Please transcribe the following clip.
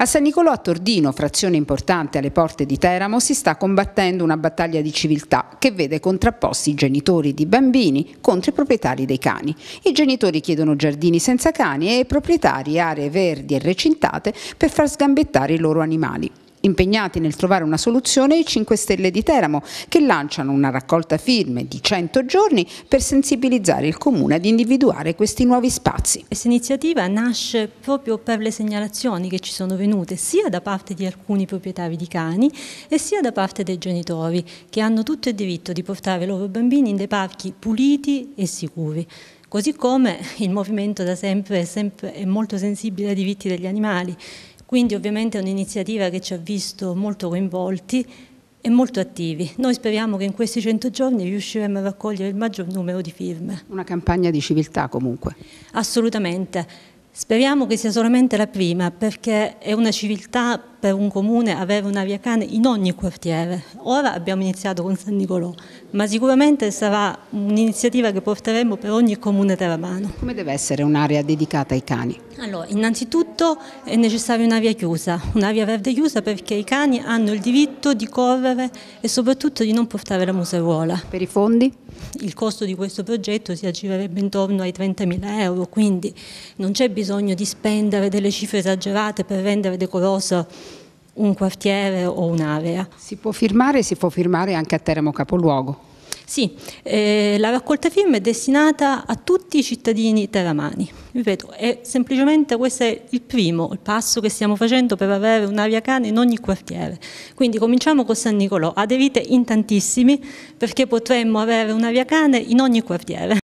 A San Nicolò a Tordino, frazione importante alle porte di Teramo, si sta combattendo una battaglia di civiltà che vede contrapposti i genitori di bambini contro i proprietari dei cani. I genitori chiedono giardini senza cani e i proprietari aree verdi e recintate per far sgambettare i loro animali impegnati nel trovare una soluzione i 5 Stelle di Teramo, che lanciano una raccolta firme di 100 giorni per sensibilizzare il Comune ad individuare questi nuovi spazi. Questa iniziativa nasce proprio per le segnalazioni che ci sono venute sia da parte di alcuni proprietari di cani e sia da parte dei genitori, che hanno tutto il diritto di portare i loro bambini in dei parchi puliti e sicuri. Così come il movimento da sempre è, sempre, è molto sensibile ai diritti degli animali quindi ovviamente è un'iniziativa che ci ha visto molto coinvolti e molto attivi. Noi speriamo che in questi 100 giorni riusciremo a raccogliere il maggior numero di firme. Una campagna di civiltà comunque. Assolutamente. Speriamo che sia solamente la prima perché è una civiltà per un comune avere una via cane in ogni quartiere. Ora abbiamo iniziato con San Nicolò, ma sicuramente sarà un'iniziativa che porteremo per ogni comune teramano. Come deve essere un'area dedicata ai cani? Allora, innanzitutto è necessaria un'area chiusa, un'area verde chiusa perché i cani hanno il diritto di correre e soprattutto di non portare la museruola. Per i fondi? Il costo di questo progetto si aggirerebbe intorno ai 30.000 euro, quindi non c'è bisogno di spendere delle cifre esagerate per rendere decoroso un quartiere o un'area. Si può firmare, e si può firmare anche a Teramo Capoluogo. Sì, eh, la raccolta firme è destinata a tutti i cittadini teramani. Ripeto, è semplicemente questo è il primo il passo che stiamo facendo per avere un'aria cane in ogni quartiere. Quindi cominciamo con San Nicolò, aderite in tantissimi perché potremmo avere un'aria cane in ogni quartiere.